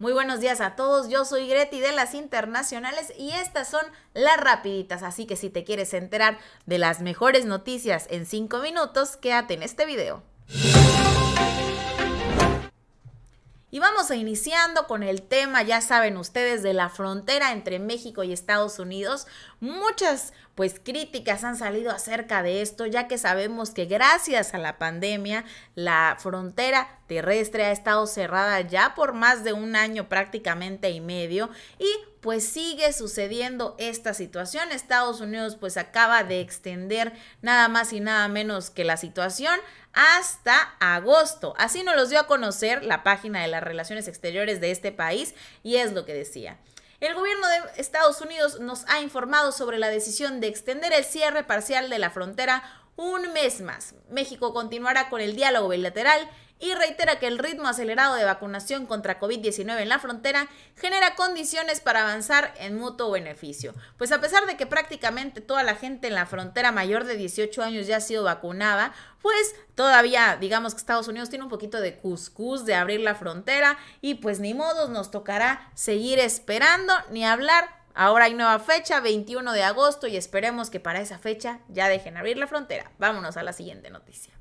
Muy buenos días a todos, yo soy Greti de las Internacionales y estas son las rapiditas, así que si te quieres enterar de las mejores noticias en 5 minutos, quédate en este video. Y vamos a iniciando con el tema, ya saben ustedes, de la frontera entre México y Estados Unidos. Muchas pues críticas han salido acerca de esto, ya que sabemos que gracias a la pandemia la frontera terrestre ha estado cerrada ya por más de un año prácticamente y medio y pues sigue sucediendo esta situación. Estados Unidos pues acaba de extender nada más y nada menos que la situación hasta agosto. Así nos los dio a conocer la página de las relaciones exteriores de este país y es lo que decía. El gobierno de Estados Unidos nos ha informado sobre la decisión de extender el cierre parcial de la frontera un mes más. México continuará con el diálogo bilateral y reitera que el ritmo acelerado de vacunación contra COVID-19 en la frontera genera condiciones para avanzar en mutuo beneficio. Pues a pesar de que prácticamente toda la gente en la frontera mayor de 18 años ya ha sido vacunada, pues todavía digamos que Estados Unidos tiene un poquito de cuscús de abrir la frontera y pues ni modos nos tocará seguir esperando ni hablar Ahora hay nueva fecha, 21 de agosto, y esperemos que para esa fecha ya dejen abrir la frontera. Vámonos a la siguiente noticia.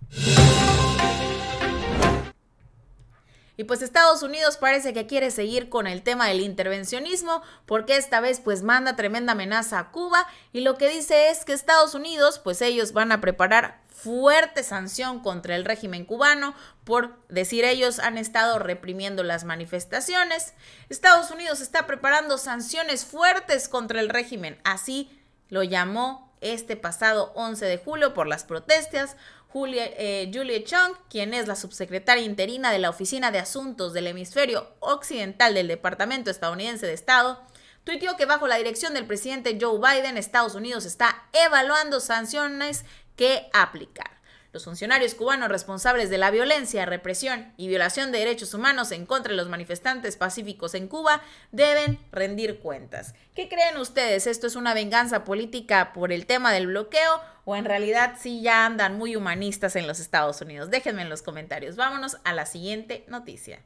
Y pues Estados Unidos parece que quiere seguir con el tema del intervencionismo porque esta vez pues manda tremenda amenaza a Cuba y lo que dice es que Estados Unidos pues ellos van a preparar fuerte sanción contra el régimen cubano por decir ellos han estado reprimiendo las manifestaciones. Estados Unidos está preparando sanciones fuertes contra el régimen, así lo llamó este pasado 11 de julio por las protestas Julia, eh, Chung, quien es la subsecretaria interina de la Oficina de Asuntos del Hemisferio Occidental del Departamento Estadounidense de Estado, tuiteó que bajo la dirección del presidente Joe Biden, Estados Unidos está evaluando sanciones que aplicar. Los funcionarios cubanos responsables de la violencia, represión y violación de derechos humanos en contra de los manifestantes pacíficos en Cuba deben rendir cuentas. ¿Qué creen ustedes? ¿Esto es una venganza política por el tema del bloqueo o en realidad sí ya andan muy humanistas en los Estados Unidos? Déjenme en los comentarios. Vámonos a la siguiente noticia.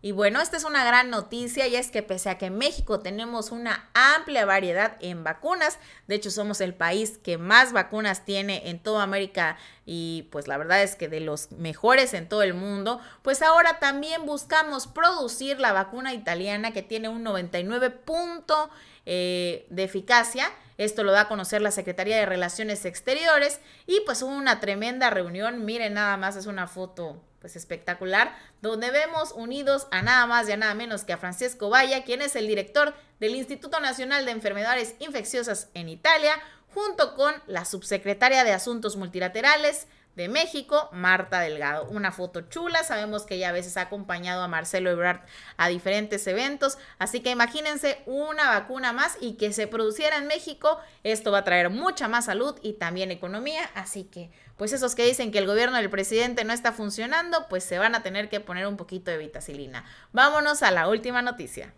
Y bueno, esta es una gran noticia y es que pese a que en México tenemos una amplia variedad en vacunas, de hecho somos el país que más vacunas tiene en toda América y pues la verdad es que de los mejores en todo el mundo, pues ahora también buscamos producir la vacuna italiana que tiene un 99 punto eh, de eficacia. Esto lo da a conocer la Secretaría de Relaciones Exteriores y pues hubo una tremenda reunión, miren nada más es una foto pues espectacular, donde vemos unidos a nada más y a nada menos que a Francesco Valla, quien es el director del Instituto Nacional de Enfermedades Infecciosas en Italia, junto con la subsecretaria de Asuntos Multilaterales, de México, Marta Delgado. Una foto chula, sabemos que ella a veces ha acompañado a Marcelo Ebrard a diferentes eventos, así que imagínense una vacuna más y que se produciera en México, esto va a traer mucha más salud y también economía, así que pues esos que dicen que el gobierno del presidente no está funcionando, pues se van a tener que poner un poquito de vitacilina. Vámonos a la última noticia.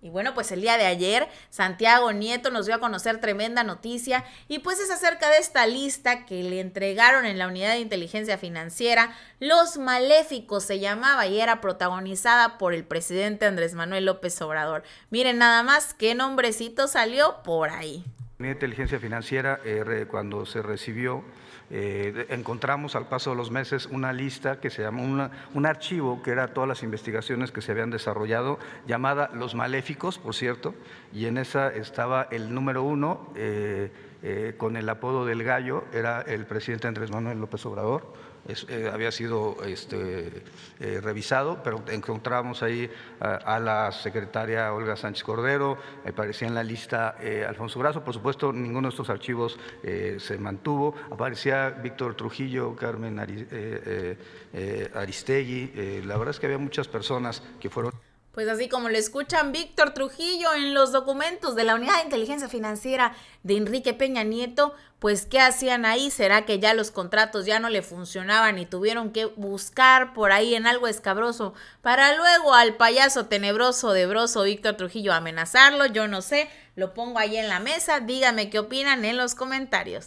Y bueno, pues el día de ayer Santiago Nieto nos dio a conocer tremenda noticia y pues es acerca de esta lista que le entregaron en la Unidad de Inteligencia Financiera, Los Maléficos se llamaba y era protagonizada por el presidente Andrés Manuel López Obrador. Miren nada más qué nombrecito salió por ahí de inteligencia financiera, cuando se recibió, eh, encontramos al paso de los meses una lista que se llamó un archivo que era todas las investigaciones que se habían desarrollado, llamada Los Maléficos, por cierto, y en esa estaba el número uno, eh, eh, con el apodo del gallo, era el presidente Andrés Manuel López Obrador eh, había sido este, eh, revisado, pero encontramos ahí a, a, la secretaria Olga Sánchez Cordero, aparecía en la lista eh, Alfonso Brazo, por supuesto ninguno de estos archivos se mantuvo, aparecía Víctor Trujillo, Carmen Aristegui, la verdad es que había muchas personas que fueron... Pues así como lo escuchan, Víctor Trujillo en los documentos de la Unidad de Inteligencia Financiera de Enrique Peña Nieto, pues ¿qué hacían ahí? ¿Será que ya los contratos ya no le funcionaban y tuvieron que buscar por ahí en algo escabroso para luego al payaso tenebroso de broso Víctor Trujillo amenazarlo? Yo no sé, lo pongo ahí en la mesa, dígame qué opinan en los comentarios.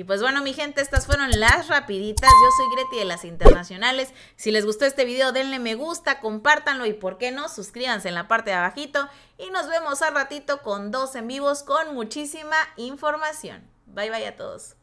Y pues bueno, mi gente, estas fueron las rapiditas. Yo soy Greti de las Internacionales. Si les gustó este video, denle me gusta, compártanlo y por qué no, suscríbanse en la parte de abajito. Y nos vemos al ratito con dos en vivos con muchísima información. Bye bye a todos.